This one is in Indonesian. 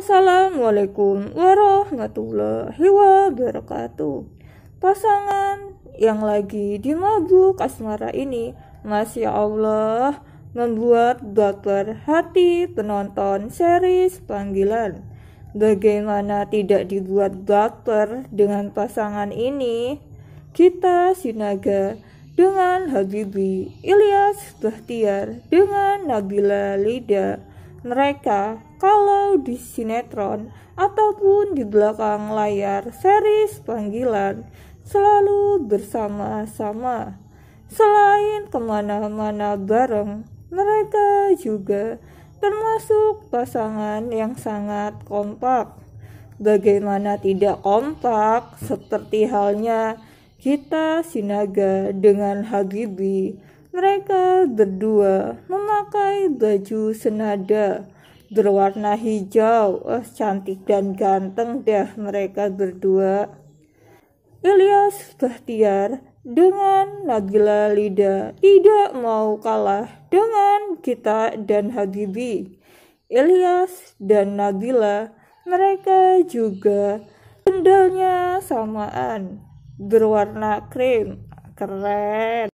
Assalamualaikum warahmatullahi wabarakatuh. Pasangan yang lagi di mabuk asmara ini, masya Allah, membuat baper hati penonton series panggilan. Bagaimana tidak dibuat baper dengan pasangan ini? Kita Sinaga dengan Habibi Ilyas Bahtiar dengan Nabila Lida mereka kalau di sinetron ataupun di belakang layar series panggilan selalu bersama-sama. Selain kemana-mana bareng, mereka juga termasuk pasangan yang sangat kompak. Bagaimana tidak kompak, seperti halnya kita Sinaga dengan Habibie. mereka berdua memakai baju senada berwarna hijau. Eh, cantik dan ganteng deh mereka berdua. Ilyas Bahtiar dengan Nagila Lida tidak mau kalah dengan kita dan Habibi. Ilyas dan Nagila mereka juga sendalnya samaan berwarna krim keren